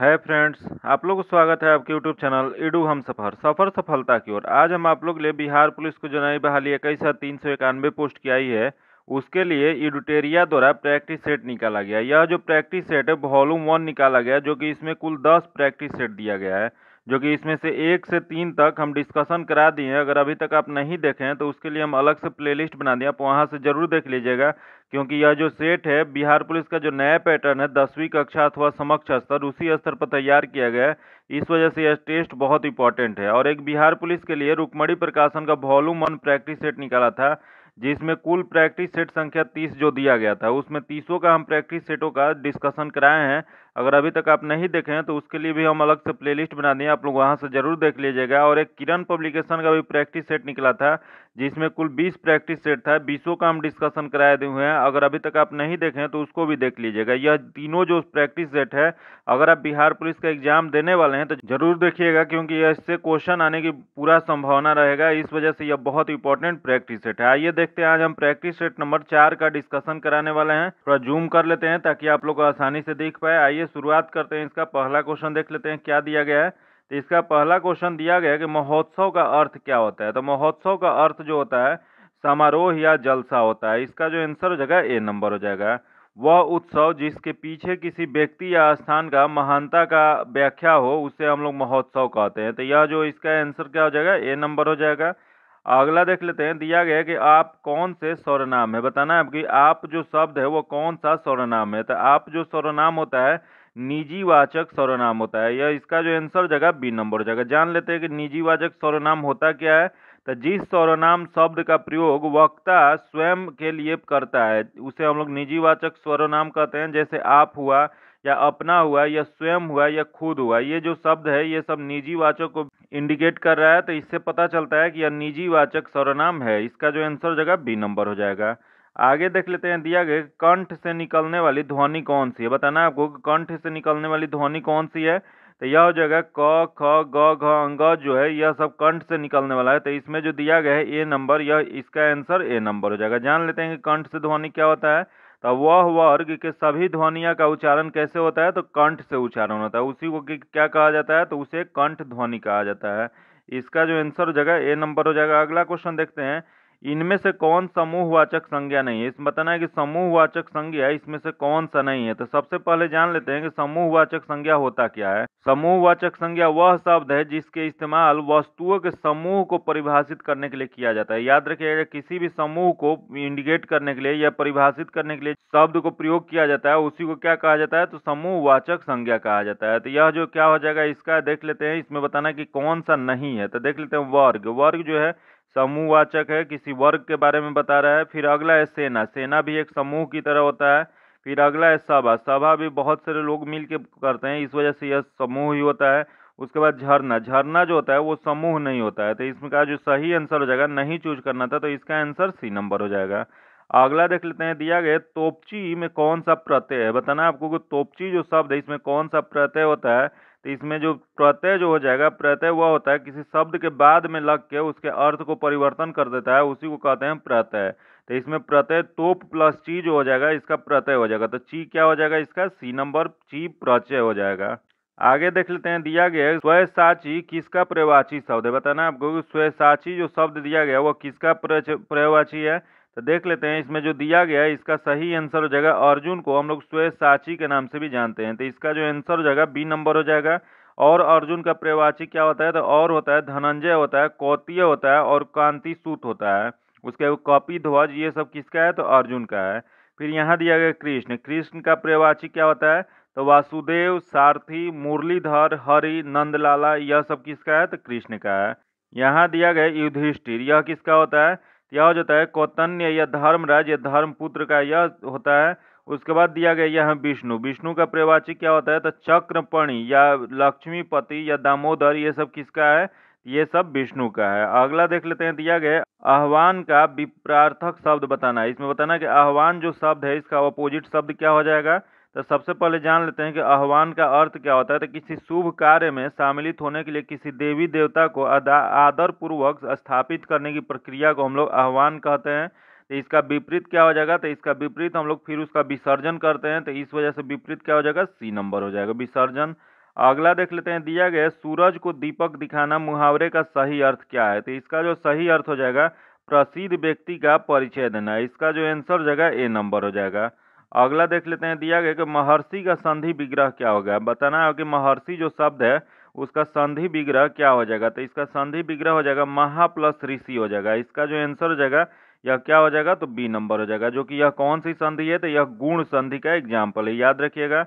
है फ्रेंड्स आप लोग का स्वागत है आपके यूट्यूब चैनल इडू हम सफ़र सफ़र सफलता की ओर आज हम आप लोग लिए बिहार पुलिस को जो नई बहाली इक्कीस हजार तीन सौ इक्यानवे पोस्ट की आई है उसके लिए इडुटेरिया द्वारा प्रैक्टिस सेट निकाला गया यह जो प्रैक्टिस सेट है वॉल्यूम वन निकाला गया जो कि इसमें कुल दस प्रैक्टिस सेट दिया गया है जो कि इसमें से एक से तीन तक हम डिस्कशन करा दिए हैं अगर अभी तक आप नहीं देखें तो उसके लिए हम अलग से प्लेलिस्ट बना दिए आप वहाँ से ज़रूर देख लीजिएगा क्योंकि यह जो सेट है बिहार पुलिस का जो नया पैटर्न है दसवीं कक्षा अथवा समक्ष स्तर उसी स्तर पर तैयार किया गया है इस वजह से यह टेस्ट बहुत इंपॉर्टेंट है और एक बिहार पुलिस के लिए रुकमणी प्रकाशन का वॉल्यूम वन प्रैक्टिस सेट निकाला था जिसमें कुल प्रैक्टिस सेट संख्या तीस जो दिया गया था उसमें तीसों का हम प्रैक्टिस सेटों का डिस्कशन कराए हैं अगर अभी तक आप नहीं देखे हैं तो उसके लिए भी हम अलग से प्लेलिस्ट बना दिए आप लोग वहाँ से जरूर देख लीजिएगा और एक किरण पब्लिकेशन का भी प्रैक्टिस सेट निकला था जिसमें कुल 20 प्रैक्टिस सेट था बीसों का हम डिस्कशन कराए हुए हैं अगर अभी तक आप नहीं देखे हैं तो उसको भी देख लीजिएगा यह तीनों जो प्रैक्टिस सेट है अगर आप बिहार पुलिस का एग्जाम देने वाले हैं तो जरूर देखिएगा क्योंकि इससे क्वेश्चन आने की पूरा संभावना रहेगा इस वजह से यह बहुत इंपॉर्टेंट प्रैक्टिस सेट है आइए देखते हैं आज हम प्रैक्टिस सेट नंबर चार का डिस्कशन कराने वाले हैं थोड़ा जूम कर लेते हैं ताकि आप लोग आसानी से देख पाए आइए शुरुआत करते हैं इसका पहला क्वेश्चन देख लेते हैं क्या दिया गया है तो इसका पहला क्वेश्चन दिया गया है कि महोत्सव का अर्थ क्या होता है तो महोत्सव का अर्थ जो होता है समारोह या जलसा होता है इसका जो आंसर हो जाएगा ए नंबर हो जाएगा वह उत्सव जिसके पीछे किसी व्यक्ति या स्थान का महानता का व्याख्या हो उसे हम लोग महोत्सव कहते हैं तो यह जो इसका आंसर क्या हो जाएगा ए नंबर हो जाएगा अगला देख लेते हैं दिया गया कि आप कौन से सर्वनाम है बताना है कि आप जो शब्द है वो कौन सा सर्वनाम है तो आप जो सर्वनाम होता है निजीवाचक सर्वनाम होता है यह इसका जो आंसर जगह बी नंबर हो जाएगा जान लेते हैं कि निजीवाचक सर्वनाम होता क्या है तो जिस सर्वनाम शब्द का प्रयोग वक्ता स्वयं के लिए करता है उसे हम लोग निजीवाचक सर्वनाम कहते हैं जैसे आप हुआ या अपना हुआ या स्वयं हुआ या खुद हुआ ये जो शब्द है ये सब निजीवाचक को इंडिकेट कर रहा है तो इससे पता चलता है कि यह निजीवाचक सर्वनाम है इसका जो आंसर जगह बी नंबर हो जाएगा आगे देख लेते हैं दिया गया कंठ से निकलने वाली ध्वनि कौन सी है बताना आपको कंठ से निकलने वाली ध्वनि कौन सी है तो यह हो जाएगा क ख ग घ अंग जो है यह सब कंठ से निकलने वाला है तो इसमें जो दिया गया है ए नंबर यह इसका आंसर ए नंबर हो जाएगा जान लेते हैं कि कंठ से ध्वनि क्या होता है तो वह वर्ग के सभी ध्वनिया का उच्चारण कैसे होता है तो कंठ से उच्चारण होता है उसी को क्या कहा जाता है तो उसे कंठ ध्वनि कहा जाता है इसका जो आंसर हो जाएगा ए नंबर हो जाएगा अगला क्वेश्चन देखते हैं इनमें से कौन समूहवाचक संज्ञा नहीं है इसमें बताना है कि समूहवाचक संज्ञा इसमें से कौन सा नहीं है तो सबसे पहले जान लेते हैं कि समूहवाचक संज्ञा होता क्या है समूहवाचक संज्ञा वह शब्द है जिसके इस्तेमाल वस्तुओं के समूह को परिभाषित करने के लिए किया जाता है याद रखिएगा किसी भी समूह को इंडिकेट करने के लिए या परिभाषित करने के लिए शब्द को प्रयोग किया जाता है उसी को क्या कहा जाता है तो समूहवाचक संज्ञा कहा जाता है तो यह जो क्या हो जाएगा इसका देख लेते हैं इसमें बताना कि कौन सा नहीं है तो देख लेते हैं वर्ग वर्ग जो है समूहवाचक है किसी वर्ग के बारे में बता रहा है फिर अगला है सेना सेना भी एक समूह की तरह होता है फिर अगला है सभा सभा भी बहुत सारे लोग मिल के करते हैं इस वजह से यह समूह ही होता है उसके बाद झरना झरना जो होता है वो समूह नहीं होता है तो इसमें का जो सही आंसर हो जाएगा नहीं चूज करना था तो इसका आंसर सी नंबर हो जाएगा अगला देख लेते हैं दिया गया तोपची में कौन सा प्रत्यय है बताना आपको कि तोपची जो शब्द है इसमें कौन सा प्रत्यय होता है इसमें जो प्रत्यय जो हो जाएगा प्रत्यय वह होता है किसी शब्द के बाद में लग के उसके अर्थ को परिवर्तन कर देता है उसी को कहते हैं प्रत्यय तो इसमें प्रत्यय तोप प्लस ची जो हो जाएगा इसका प्रत्यय हो जाएगा तो ची क्या हो जाएगा इसका सी नंबर ची प्रचय हो जाएगा आगे देख लेते हैं दिया गया साची किसका प्रवाची शब्द है बताना आपको स्वय साची जो शब्द दिया गया वो किसका प्रवाची है तो देख लेते हैं इसमें जो दिया गया है इसका सही आंसर हो जाएगा अर्जुन को हम लोग स्वेद साची के नाम से भी जानते हैं तो इसका जो आंसर हो जाएगा बी नंबर हो जाएगा और अर्जुन का प्रवाची क्या होता है तो और होता है धनंजय होता है कौतीय होता है और कांति सूत होता है उसके कॉपी ध्वज ये सब किसका है तो अर्जुन का है फिर यहाँ दिया गया कृष्ण कृष्ण का प्रवाची क्या होता है तो वासुदेव सारथी मुरलीधर हरि नंदलाला यह सब किसका है तो कृष्ण का है यहाँ दिया गया युधिष्ठिर यह किसका होता है यह हो जाता है कौतन्य या धर्मराज या धर्मपुत्र का यह होता है उसके बाद दिया गया यह विष्णु विष्णु का प्रवाची क्या होता है तो चक्रपणि या लक्ष्मीपति या दामोदर ये सब किसका है ये सब विष्णु का है अगला देख लेते हैं दिया गया आह्वान का विप्रार्थक शब्द बताना है इसमें बताना कि आह्वान जो शब्द है इसका अपोजिट शब्द क्या हो जाएगा तो सबसे पहले जान लेते हैं कि आह्वान का अर्थ क्या होता है तो किसी शुभ कार्य में सम्मिलित होने के लिए किसी देवी देवता को आदर पूर्वक स्थापित करने की प्रक्रिया को हम लोग आह्वान कहते हैं तो इसका विपरीत क्या हो जाएगा तो इसका विपरीत हम लोग फिर उसका विसर्जन करते हैं तो इस वजह से विपरीत क्या हो जाएगा सी नंबर हो जाएगा विसर्जन अगला देख लेते हैं दिया गया सूरज को दीपक दिखाना मुहावरे का सही अर्थ क्या है तो इसका जो सही अर्थ हो जाएगा प्रसिद्ध व्यक्ति का परिचय देना इसका जो आंसर हो जाएगा ए नंबर हो जाएगा अगला देख लेते हैं दिया गया कि महर्षि का संधि विग्रह क्या होगा बताना है कि महर्षि जो शब्द है उसका संधि विग्रह क्या हो जाएगा तो इसका संधि विग्रह हो जाएगा महा प्लस ऋषि हो जाएगा इसका जो आंसर हो जाएगा यह क्या हो जाएगा तो बी नंबर हो जाएगा जो कि यह कौन सी संधि है तो यह गुण संधि का एग्जाम्पल है याद रखिएगा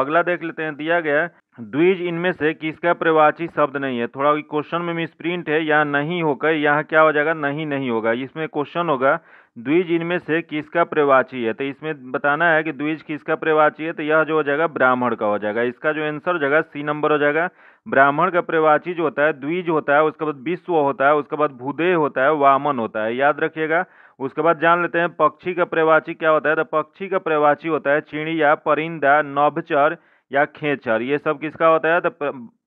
अगला देख लेते हैं दिया गया द्विज इनमें से किसका प्रवाची शब्द नहीं है थोड़ा क्वेश्चन में मिसप्रिंट है यहाँ नहीं होकर यहाँ क्या हो जाएगा नहीं नहीं होगा इसमें क्वेश्चन होगा द्विज इनमें से किसका प्रवाची है तो इसमें बताना है कि द्विज किसका प्रवाची है तो यह जो हो जाएगा ब्राह्मण का हो जाएगा इसका जो आंसर हो जाएगा सी नंबर हो जाएगा ब्राह्मण का प्रवाची जो होता है द्विज होता है उसके बाद विश्व होता है उसके बाद भूदेह होता है वामन होता है याद रखिएगा उसके बाद जान लेते हैं पक्षी का प्रवाची क्या होता है तो पक्षी का प्रवाची होता है चिड़िया परिंदा नभचर या खेचर ये सब किसका होता है तो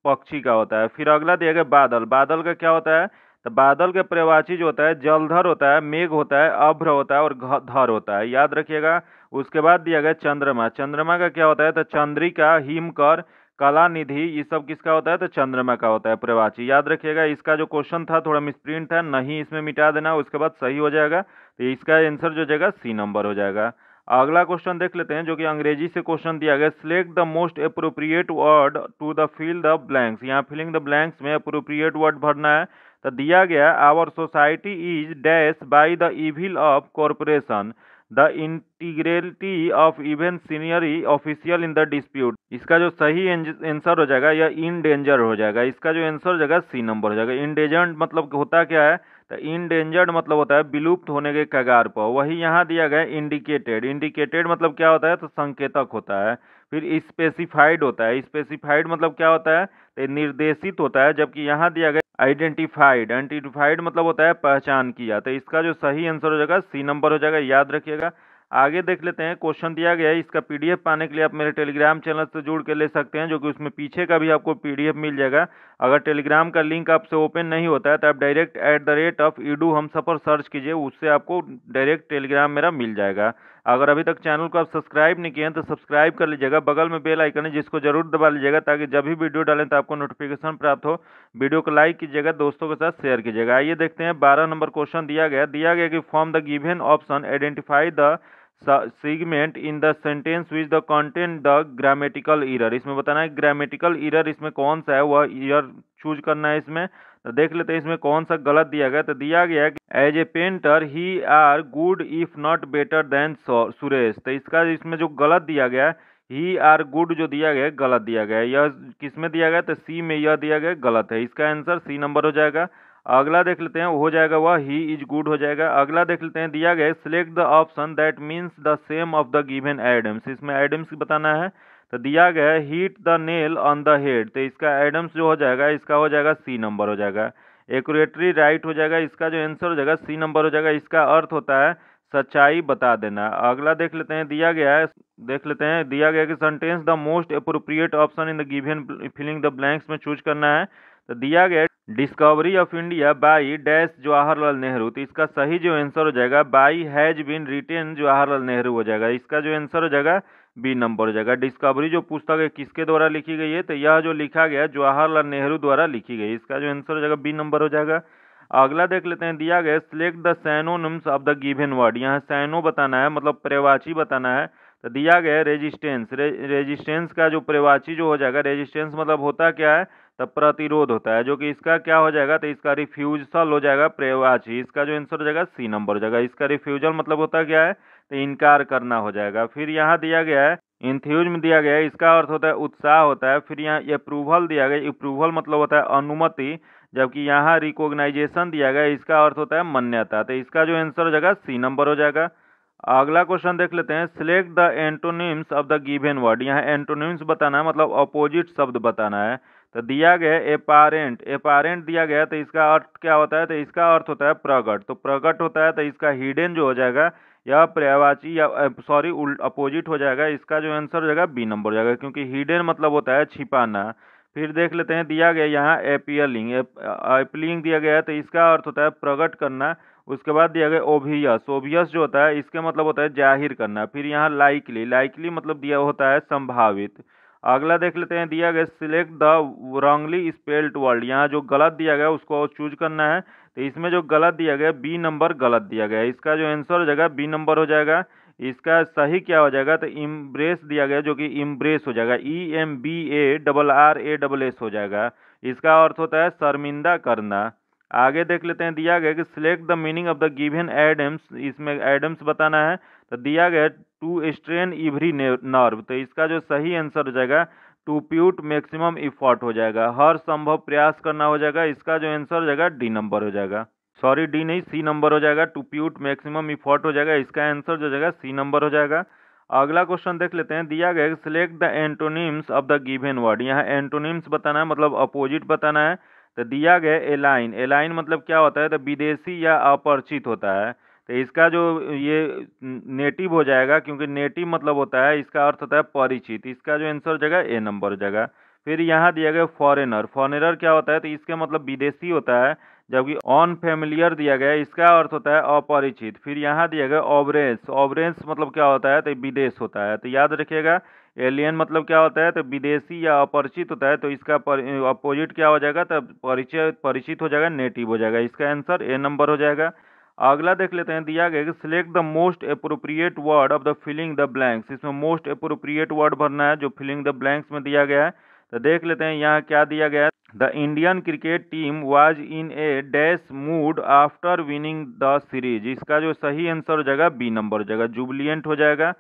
पक्षी का होता है फिर अगला दिया गया बादल बादल का क्या होता है तो बादल के प्रवाची जो होता है जलधर होता है मेघ होता है अभ्र होता है और धर होता है याद रखिएगा उसके बाद दिया गया चंद्रमा चंद्रमा का क्या होता है तो चंद्रिका हिमकर कला निधि ये सब किसका होता है तो चंद्रमा का होता है प्रवाची याद रखिएगा इसका जो क्वेश्चन था थोड़ा मिसप्रिंट है नहीं इसमें मिटा देना उसके बाद सही हो जाएगा तो इसका आंसर जो जाएगा सी नंबर हो जाएगा अगला क्वेश्चन देख लेते हैं जो कि अंग्रेजी से क्वेश्चन दिया गया select the most appropriate word to the fill the blanks यहाँ फिलिंग द ब्लैंक्स में अप्रोप्रिएट वर्ड भरना है तो दिया गया our society is dash by the evil of corporation the integrality of event senior official in the dispute इसका जो सही आंसर हो जाएगा या इन डेंजर हो जाएगा इसका जो आंसर हो जाएगा सी नंबर हो जाएगा इन डेंजर मतलब होता क्या है तो इनडेंजर्ड मतलब होता है विलुप्त होने के कगार पर वही यहाँ दिया गया इंडिकेटेड इंडिकेटेड मतलब क्या होता है तो संकेतक होता है फिर स्पेसिफाइड होता है स्पेसिफाइड मतलब क्या होता है तो निर्देशित होता है जबकि यहाँ दिया गया आइडेंटिफाइड आइडेंटिफाइड मतलब होता है पहचान किया तो इसका जो सही आंसर हो जाएगा सी नंबर हो जाएगा याद रखिएगा आगे देख लेते हैं क्वेश्चन दिया गया है इसका पीडीएफ पाने के लिए आप मेरे टेलीग्राम चैनल से जुड़ के ले सकते हैं जो कि उसमें पीछे का भी आपको पीडीएफ मिल जाएगा अगर टेलीग्राम का लिंक आपसे ओपन नहीं होता है तो आप direct at the rate of ईडू हम सफ़र सर्च कीजिए उससे आपको डायरेक्ट टेलीग्राम मेरा मिल जाएगा अगर अभी तक चैनल को आप सब्सक्राइब नहीं किए हैं तो सब्सक्राइब कर लीजिएगा बगल में बेल आइकन है जिसको जरूर दबा लीजिएगा ताकि जब भी वीडियो डालें तो आपको नोटिफिकेशन प्राप्त हो वीडियो को लाइक कीजिएगा दोस्तों के साथ शेयर कीजिएगा आइए देखते हैं बारह नंबर क्वेश्चन दिया गया दिया गया कि from the given option identify the segment in the sentence which the contains the grammatical error इसमें बताना है ग्रामेटिकल इरर इसमें कौन सा है वह ईयर चूज करना है इसमें तो देख लेते हैं इसमें कौन सा गलत दिया गया तो दिया गया है कि as a painter he are good if not better than Suresh तो इसका इसमें जो गलत दिया गया ही आर गुड जो दिया गया गलत दिया गया यह किसमें दिया गया तो सी में यह दिया गया गलत है इसका आंसर सी नंबर हो जाएगा अगला देख लेते हैं हो जाएगा वह ही इज गुड हो जाएगा अगला देख लेते हैं दिया गया select the option that means the same of the given idioms इसमें एडम्स बताना है तो दिया गया है hit the nail on the head तो इसका एडम्स जो हो जाएगा इसका हो जाएगा सी नंबर हो जाएगा एक्यूरेटरी राइट हो जाएगा इसका जो आंसर हो जाएगा सी नंबर हो जाएगा इसका अर्थ होता है सच्चाई बता देना अगला देख लेते हैं दिया गया है देख लेते हैं दिया गया कि sentence the most appropriate option in the given filling the blanks में चूज करना है तो दिया गया discovery of India by dash Jawaharlal Nehru तो इसका सही जो आंसर हो जाएगा by has been written Jawaharlal Nehru हो जाएगा इसका जो आंसर हो जाएगा बी नंबर हो जाएगा डिस्कवरी जो पुस्तक है किसके द्वारा लिखी गई है तो यह जो लिखा गया जवाहरलाल नेहरू द्वारा लिखी गई इसका जो आंसर हो जाएगा बी नंबर हो जाएगा अगला देख लेते हैं दिया गया select the synonyms of the given word यहाँ सैनो बताना है मतलब प्रवाची बताना है तो दिया गया रेजिस्टेंस रे, रेजिस्टेंस का जो प्रवाची जो हो जाएगा रेजिस्टेंस मतलब होता क्या है तब प्रतिरोध होता है जो कि इसका क्या हो जाएगा तो इसका रिफ्यूजल हो जाएगा प्रेवाची इसका जो आंसर हो जाएगा सी नंबर हो जाएगा इसका रिफ्यूजल मतलब होता क्या है तो इनकार करना हो जाएगा फिर यहाँ दिया गया है इंथ्यूज में दिया गया है इसका अर्थ होता है उत्साह होता है फिर यहाँ अप्रूवल दिया गया अप्रूवल मतलब होता है अनुमति जबकि यहाँ रिकॉग्नाइजेशन दिया गया इसका अर्थ होता है मान्यता तो इसका जो आंसर हो जाएगा सी नंबर हो जाएगा अगला क्वेश्चन देख लेते हैं select the antonyms of the given word यहाँ एंटोनिम्स बताना है मतलब अपोजिट शब्द बताना है तो दिया गया एपारेंट एपारेंट दिया गया तो इसका अर्थ क्या होता है तो इसका अर्थ होता है प्रगट तो प्रगट होता है तो इसका हिडन जो हो जाएगा यह पर्यावाची या सॉरी उल्ट अपोजिट हो जाएगा इसका जो आंसर हो जाएगा बी नंबर हो जाएगा क्योंकि हिडन मतलब होता है छिपाना फिर देख लेते हैं दिया गया यहाँ एपियलिंग एपलिंग दिया गया तो इसका अर्थ होता है प्रकट करना उसके बाद दिया गया ओबियस ओबियस जो होता है इसके मतलब होता है जाहिर करना फिर यहाँ लाइकली लाइकली मतलब दिया होता है संभावित अगला देख लेते हैं दिया गया select the wrongly spelled word यहाँ जो गलत दिया गया उसको चूज करना है तो इसमें जो गलत दिया गया बी नंबर गलत दिया गया इसका जो आंसर हो जाएगा बी नंबर हो जाएगा इसका सही क्या हो जाएगा तो इम्ब्रेस दिया गया जो कि इम्ब्रेस हो जाएगा E M B A double R A double S हो जाएगा इसका अर्थ होता है शर्मिंदा करना आगे देख लेते हैं दिया गया कि select the meaning of the given idioms इसमें एडम्स बताना है तो दिया गया टू स्ट्रेन इवरी नर्व तो इसका जो सही आंसर हो जाएगा टू प्यूट मैक्सिमम इफॉर्ट हो जाएगा हर संभव प्रयास करना हो जाएगा इसका जो आंसर हो जाएगा डी नंबर हो जाएगा सॉरी डी नहीं सी नंबर हो जाएगा टू प्यूट मैक्सिमम इफॉर्ट हो जाएगा इसका आंसर जो जाएगा सी नंबर हो जाएगा अगला क्वेश्चन देख लेते हैं दिया गया select the antonyms of the given word यहाँ एंटोनिम्स बताना है मतलब अपोजिट बताना है तो दिया गया एलाइन एलाइन मतलब क्या होता है तो विदेशी या अपरिचित होता है तो इसका जो ये नेटिव हो जाएगा क्योंकि नेटिव मतलब होता है इसका अर्थ होता है परिचित इसका जो आंसर हो जाएगा ए नंबर हो जाएगा फिर यहाँ दिया गया फॉरेनर फॉरेनर क्या होता है तो इसका मतलब विदेशी होता है जबकि ऑन फेमिलियर दिया गया इसका अर्थ होता है अपरिचित फिर यहाँ दिया गया ऑबरेंस ऑबरेंस मतलब क्या होता है तो विदेश होता है तो याद रखिएगा एलियन मतलब क्या होता है तो विदेशी या अपरिचित होता है तो इसका अपोजिट क्या हो जाएगा तो परिचय परिचित हो जाएगा नेटिव हो जाएगा इसका आंसर ए नंबर हो जाएगा अगला देख लेते हैं दिया गया कि select the most appropriate word of the filling the blanks इसमें मोस्ट अप्रोप्रिएट वर्ड भरना है जो फिलिंग द ब्लैंक्स में दिया गया है तो देख लेते हैं यहाँ क्या दिया गया है the Indian cricket team was in a dash mood after winning the series इसका जो सही आंसर हो जाएगा बी नंबर हो जाएगा जुबलियंट हो जाएगा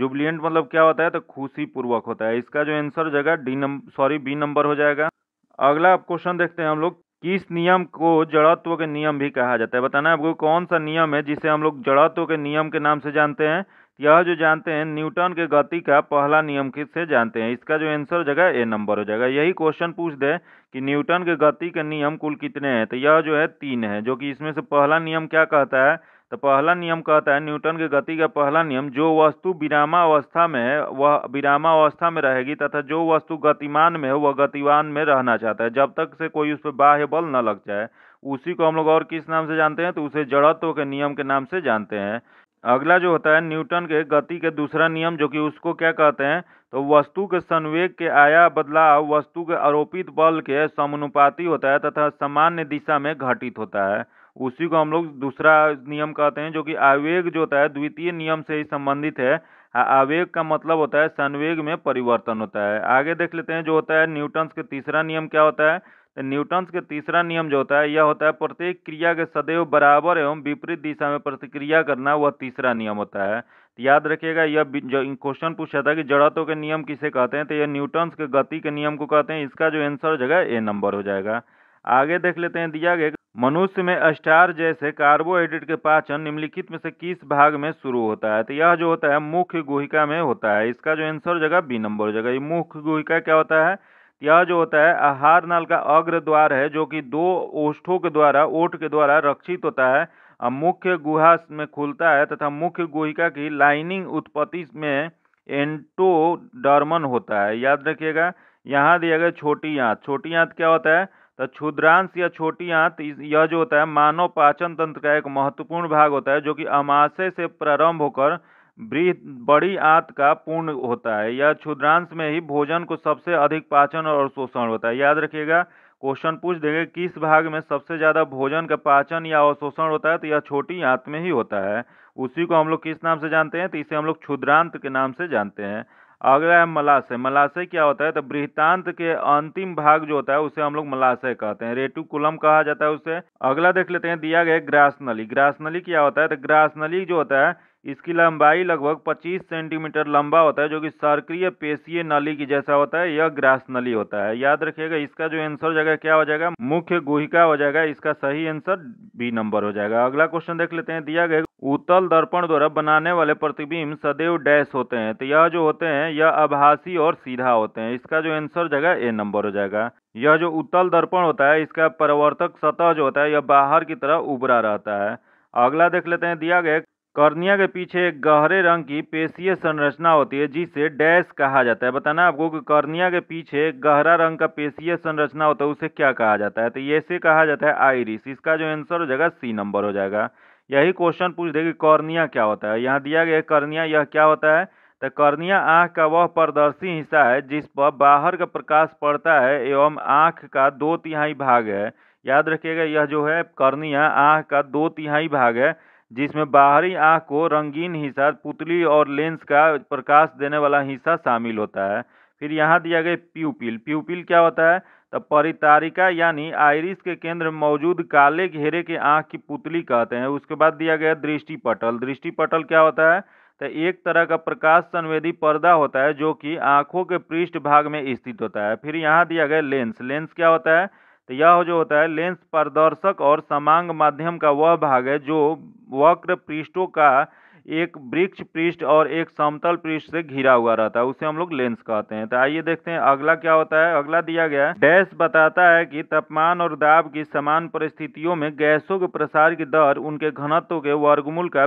जुबलियंट मतलब क्या होता है तो खुशी पूर्वक होता है इसका जो आंसर हो जाएगा D number sorry B number हो जाएगा अगला क्वेश्चन देखते हैं हम लोग किस नियम को जड़त्व के नियम भी कहा जाता है बताना है आपको कौन सा नियम है जिसे हम लोग जड़त्व के नियम के नाम से जानते हैं यह जो जानते हैं न्यूटन के गति का पहला नियम किस से जानते हैं इसका जो आंसर हो जाएगा ए नंबर हो जाएगा यही क्वेश्चन पूछ दे कि न्यूटन के गति के नियम कुल कितने हैं तो यह जो है तीन है जो कि इसमें से पहला नियम क्या कहता है तो पहला नियम कहता है न्यूटन के गति का पहला नियम जो वस्तु विरामावस्था में है वह विरामावस्था में रहेगी तथा जो वस्तु गतिमान में है वह गतिमान में रहना चाहता है जब तक से कोई उस पर बाह्य बल न लग जाए उसी को हम लोग और किस नाम से जानते हैं तो उसे जड़त्व के नियम के नाम से जानते हैं अगला जो होता है न्यूटन के गति के दूसरा नियम जो कि उसको क्या कहते हैं तो वस्तु के संवेग के आया बदलाव वस्तु के आरोपित बल के समानुपाती होता है तथा सामान्य दिशा में घटित होता है उसी को हम लोग दूसरा नियम कहते हैं जो कि आवेग जो होता है द्वितीय नियम से ही संबंधित है आवेग का मतलब होता है संवेग में परिवर्तन होता है आगे देख लेते हैं जो होता है न्यूटन्स के तीसरा नियम क्या होता है तो न्यूटन्स के तीसरा नियम जो होता है यह होता है प्रत्येक क्रिया के सदैव बराबर एवं विपरीत दिशा में प्रतिक्रिया करना वह तीसरा नियम होता है तो याद रखिएगा यह क्वेश्चन पूछा था कि जड़तों के नियम किसे कहते हैं तो यह न्यूटन्स के गति के नियम को कहते हैं इसका जो आंसर हो जाएगा ए नंबर हो जाएगा आगे देख लेते हैं दिया गया मनुष्य में अस्टार जैसे कार्बोहाइड्रेट के पाचन निम्नलिखित में से किस भाग में शुरू होता है तो यह जो होता है मुख्य गुहिका में होता है इसका जो आंसर जगह बी नंबर हो जाएगा ये मुख्य गुहिका क्या होता है यह जो होता है आहार नाल का अग्र द्वार है जो कि दो ओष्ठों के द्वारा ओठ के द्वारा रक्षित होता है और मुख्य गुहा में खुलता है तथा मुख्य गुहिका की लाइनिंग उत्पत्ति में एंटोडर्मन होता है याद रखिएगा यहाँ दिया गया छोटी आँत छोटी आँत क्या होता है तो क्षुद्रांश या छोटी आंत यह जो होता है मानव पाचन तंत्र का एक महत्वपूर्ण भाग होता है जो कि अमाशय से प्रारंभ होकर बड़ी आंत का पूर्ण होता है यह क्षुद्रांश में ही भोजन को सबसे अधिक पाचन और शोषण होता है याद रखिएगा क्वेश्चन पूछ देंगे किस भाग में सबसे ज़्यादा भोजन का पाचन या अवशोषण होता है तो यह छोटी आंत में ही होता है उसी को हम लोग किस नाम से जानते हैं तो इसे हम लोग क्षुद्रांत के नाम से जानते हैं अगला है मलाशय मलाशय क्या होता है तो बृहतांत के अंतिम भाग जो होता है उसे हम लोग मलाशय कहते हैं रेटुकुलम कहा जाता है उसे अगला देख लेते हैं दिया गया ग्रास नली ग्रास नली क्या होता है तो ग्रास नली जो होता है इसकी लंबाई लगभग 25 सेंटीमीटर लंबा होता है जो कि सर्क्रिय पेशीय नली की जैसा होता है यह ग्रास नली होता है याद रखिएगा इसका जो आंसर हो जाएगा क्या हो जाएगा मुख्य गुहिका हो जाएगा इसका सही आंसर बी नंबर हो जाएगा अगला क्वेश्चन देख लेते हैं दिया गया उत्तल दर्पण द्वारा बनाने वाले प्रतिबिंब सदैव डैश होते हैं तो यह जो होते हैं यह आभासी और सीधा होते हैं इसका जो आंसर जाएगा ए नंबर हो जाएगा यह जो उत्तल दर्पण होता है इसका परिवर्तक सतह जो होता है यह बाहर की तरह उभरा रहता है अगला देख लेते हैं दिया गया कर्निया के पीछे एक गहरे रंग की पेशीय संरचना होती है जिसे डैश कहा जाता है बताना आपको कि कर्निया के पीछे एक गहरा रंग का पेशीय संरचना होता है उसे क्या कहा जाता है तो ये से कहा जाता है आइरिस इसका जो आंसर हो जाएगा सी नंबर हो जाएगा यही क्वेश्चन पूछ देगी कॉर्निया क्या होता है यहाँ दिया गया कॉर्निया यह क्या होता है तो कॉर्निया आँख का वह पारदर्शी हिस्सा है जिस पर बाहर का प्रकाश पड़ता है एवं आँख का दो तिहाई भाग है याद रखिएगा यह जो है कॉर्निया आँख का दो तिहाई भाग है जिसमें बाहरी आँख को रंगीन हिस्सा पुतली और लेंस का प्रकाश देने वाला हिस्सा शामिल होता है फिर यहाँ दिया गया प्यूपिल प्यूपिल क्या होता है तो परितारिका यानी आयरिस के केंद्र में मौजूद काले घेरे के आंख की पुतली कहते हैं उसके बाद दिया गया दृष्टि पटल दृष्टि पटल क्या होता है तो एक तरह का प्रकाश संवेदी पर्दा होता है जो कि आंखों के पृष्ठ भाग में स्थित होता है फिर यहाँ दिया गया लेंस लेंस क्या होता है तो यह जो होता है लेंस पारदर्शक और समांग माध्यम का वह भाग है जो वक्र पृष्ठों का एक वृक्ष पृष्ठ और एक समतल पृष्ठ से घिरा हुआ रहता है उसे हम लोग लेंस कहते हैं तो आइए देखते हैं अगला क्या होता है अगला दिया गया है डैश बताता है कि तापमान और दाब की समान परिस्थितियों में गैसों के प्रसार की दर उनके घनत्व के वर्गमूल का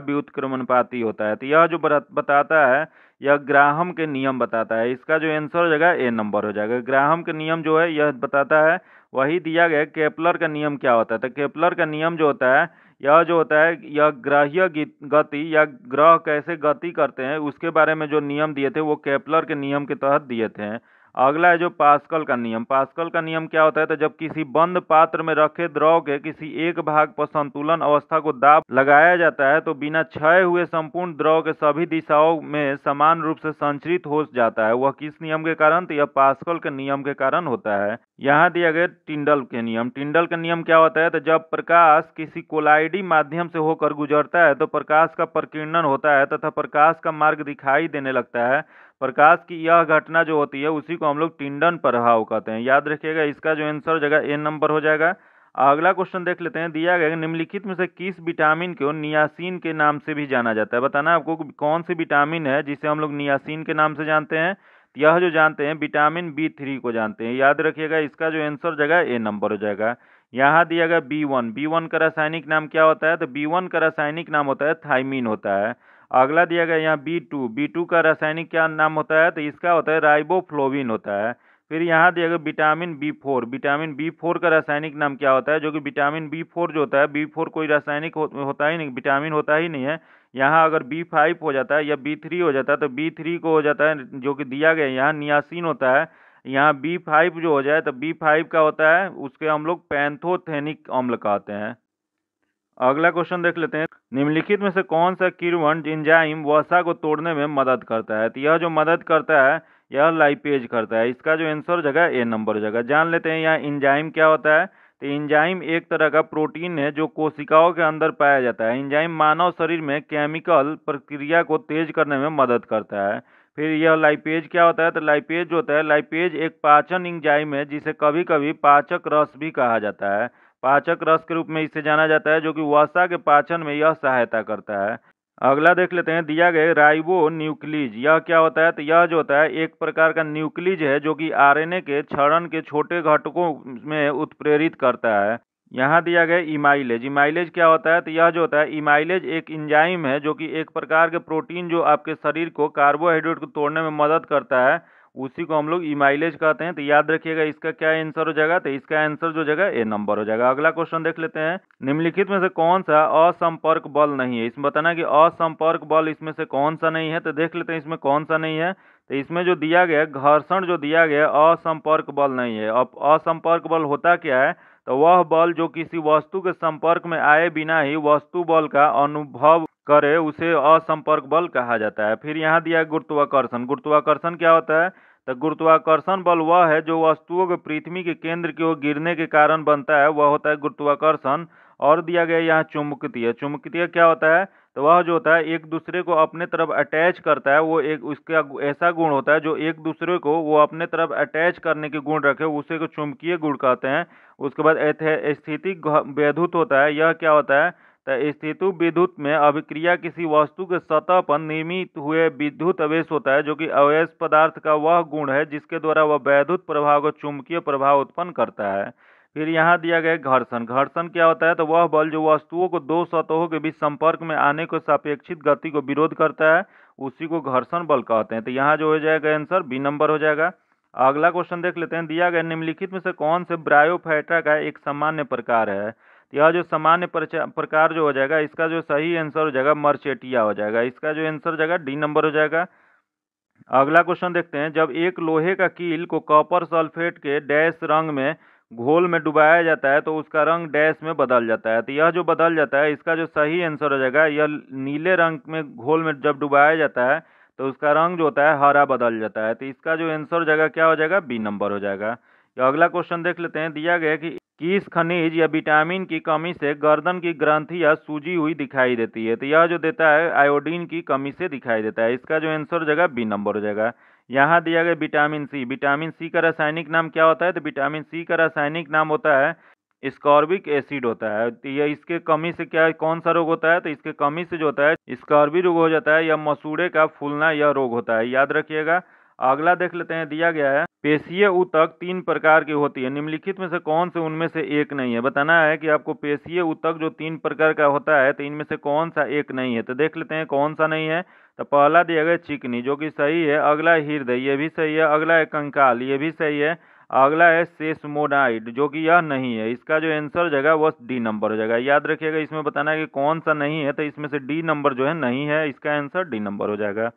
पाती होता है तो यह जो बताता है यह ग्राहम के नियम बताता है इसका जो आंसर हो जाएगा ए नंबर हो जाएगा ग्राहम के नियम जो है यह बताता है वही दिया गया केपलर का नियम क्या होता है तो केपलर का नियम जो होता है यह जो होता है यह ग्राह्य गति या ग्रह कैसे गति करते हैं उसके बारे में जो नियम दिए थे वो कैपलर के नियम के तहत दिए थे अगला है जो पास्कल का नियम पास्कल का नियम क्या होता है तो जब किसी बंद पात्र में रखे द्रव के किसी एक भाग पर संतुलन अवस्था को दाब लगाया जाता है तो बिना क्षय हुए संपूर्ण द्रव के सभी दिशाओं में समान रूप से संचरित हो जाता है वह किस नियम के कारण तो यह पास्कल के नियम के कारण होता है यहाँ दिया गया टिंडल के नियम टिंडल का नियम क्या होता है तो जब प्रकाश किसी कोलाइडी माध्यम से होकर गुजरता है तो प्रकाश का प्रकीर्णन होता है तथा प्रकाश का मार्ग दिखाई देने लगता है प्रकाश की यह घटना जो होती है उसी को हम लोग टिंडन प्रभाव कहते हैं याद रखिएगा इसका जो आंसर हो जाएगा ए नंबर हो जाएगा अगला क्वेश्चन देख लेते हैं दिया गया निम्नलिखित में से किस विटामिन को नियासीन के नाम से भी जाना जाता है बताना आपको कौन सी विटामिन है जिसे हम लोग नियासीन के नाम से जानते हैं यह जो जानते हैं विटामिन बी थ्री को जानते हैं याद रखिएगा इसका जो आंसर हो जाएगा ए नंबर हो जाएगा यहाँ दिया गया बी वन बी वन का रासायनिक नाम क्या होता है तो बी वन का रासायनिक नाम होता है थाइमिन होता है अगला दिया गया यहाँ बी टू बी टू का रासायनिक क्या नाम होता है तो इसका होता है राइबोफ्लोविन होता है फिर यहाँ दिया गया vitamin B four vitamin B four का रासायनिक नाम क्या होता है जो कि विटामिन बी फोर जो होता है बी फोर कोई रासायनिक हो, होता ही नहीं विटामिन होता ही नहीं है यहाँ अगर बी फाइव हो जाता है या बी थ्री हो जाता है तो बी थ्री को हो जाता है जो कि दिया गया यहाँ नियासिन होता है यहाँ बी फाइव जो हो जाए तो बी फाइव का होता है उसके हम लोग पैंथोथेनिक अम्ल कहते हैं अगला क्वेश्चन देख लेते हैं निम्नलिखित में से कौन सा किरवन इंजाइम वसा को तोड़ने में मदद करता है तो यह जो मदद करता है यह लाइपेज करता है इसका जो आंसर जगह ए नंबर जगह जान लेते हैं यहाँ इंजाइम क्या होता है तो इंजाइम एक तरह का प्रोटीन है जो कोशिकाओं के अंदर पाया जाता है इंजाइम मानव शरीर में केमिकल प्रक्रिया को तेज करने में मदद करता है फिर यह लाइपेज क्या होता है तो लाइपेज होता है लाइपेज एक पाचन इंजाइम है जिसे कभी कभी पाचक रस भी कहा जाता है पाचक रस के रूप में इसे जाना जाता है जो कि वसा के पाचन में यह सहायता करता है अगला देख लेते हैं दिया गया राइबो न्यूक्लीज यह क्या होता है तो यह जो होता है एक प्रकार का न्यूक्लीज है जो कि आरएनए के क्षरण के छोटे घटकों में उत्प्रेरित करता है यहाँ दिया गया इमाइलेज इमाइलेज क्या होता है तो यह जो होता है इमाइलेज एक इंजाइम है जो कि एक प्रकार के प्रोटीन जो आपके शरीर को कार्बोहाइड्रेट को तोड़ने में मदद करता है उसी को हम लोग ई माइलेज कहते हैं तो याद रखिएगा इसका क्या आंसर हो जाएगा तो इसका आंसर जो जाएगा ए नंबर हो जाएगा अगला क्वेश्चन देख लेते हैं निम्नलिखित में से कौन सा असंपर्क बल नहीं है इसमें बताना कि असंपर्क बल इसमें से कौन सा नहीं है तो देख लेते हैं इसमें कौन सा नहीं है तो इसमें जो दिया गया घर्षण जो दिया गया असंपर्क बल नहीं है अब असंपर्क बल होता क्या है तो वह बल जो किसी वस्तु के संपर्क में आए बिना ही वस्तु बल का अनुभव करे उसे असंपर्क बल कहा जाता है फिर यहाँ दिया गुरुत्वाकर्षण गुरुत्वाकर्षण क्या होता है तो गुरुत्वाकर्षण बल वह है जो वस्तुओं के पृथ्वी के केंद्र की ओर गिरने के कारण बनता है वह होता है गुरुत्वाकर्षण और दिया गया यहाँ चुंबकीय चुंबकीय क्या होता है तो वह जो होता है एक दूसरे को अपने तरफ अटैच करता है वो एक उसका ऐसा गुण होता है जो एक दूसरे को वो अपने तरफ अटैच करने के गुण रखे उसे को चुंबकीय गुण कहते हैं उसके बाद स्थितिक वैधुत होता है यह क्या होता है स्थितु विद्युत में अभिक्रिया किसी वस्तु के सतह पर निर्मित हुए विद्युत आवेश होता है जो कि अवेश पदार्थ का वह गुण है जिसके द्वारा वह वैद्युत प्रभाव को चुंबकीय प्रभाव उत्पन्न करता है फिर यहाँ दिया गया घर्षण घर्षण क्या होता है तो वह बल जो वस्तुओं को दो सतहों के बीच संपर्क में आने को सापेक्षित गति को विरोध करता है उसी को घर्षण बल कहते हैं तो यहाँ जो हो जाएगा आंसर बी नंबर हो जाएगा अगला क्वेश्चन देख लेते हैं दिया गया निम्नलिखित में से कौन से ब्रायोफाइटा का एक सामान्य प्रकार है तो यह जो सामान्य प्रकार जो हो जाएगा इसका जो सही आंसर हो जाएगा मर्चेटिया हो जाएगा इसका जो आंसर हो जाएगा डी नंबर हो जाएगा अगला क्वेश्चन देखते हैं जब एक लोहे का कील को कॉपर सल्फेट के डैश रंग में घोल में डुबाया जाता है तो उसका रंग डैश में बदल जाता है तो यह जो बदल जाता है इसका जो सही आंसर हो जाएगा यह नीले रंग में घोल में जब डुबाया जाता है तो उसका रंग जो होता है हरा बदल जाता है तो इसका जो आंसर हो जाएगा क्या हो जाएगा बी नंबर हो जाएगा तो अगला क्वेश्चन देख लेते हैं दिया गया कि किस खनिज या विटामिन की कमी से गर्दन की या सूजी हुई दिखाई देती है तो यह जो देता है आयोडीन की कमी से दिखाई देता है इसका जो आंसर हो जाएगा बी नंबर हो जाएगा यहाँ दिया गया विटामिन सी विटामिन सी का रासायनिक नाम क्या होता है तो विटामिन सी का रासायनिक नाम होता है स्कॉर्बिक एसिड होता है तो यह इसके कमी से क्या कौन सा रोग होता है तो इसके कमी से जो होता है स्कॉर्बी रोग हो जाता है या मसूड़े का फूलना यह रोग होता है याद रखिएगा अगला देख लेते हैं दिया गया है पेशीय उतक तीन प्रकार की होती है निम्नलिखित में से कौन से उनमें से एक नहीं है बताना है कि आपको पेशीय उतक जो तीन प्रकार का होता है तो इनमें से कौन सा एक नहीं है तो देख लेते हैं कौन सा नहीं है तो पहला दिया गया चिकनी जो कि सही है अगला हृदय ये भी सही है अगला है कंकाल ये भी सही है अगला है सेसमोनाइड जो कि यह नहीं है इसका जो आंसर जगह वह डी नंबर हो जाएगा याद रखिएगा इसमें बताना है कि कौन सा नहीं है तो इसमें से डी नंबर जो है नहीं है इसका आंसर डी नंबर हो जाएगा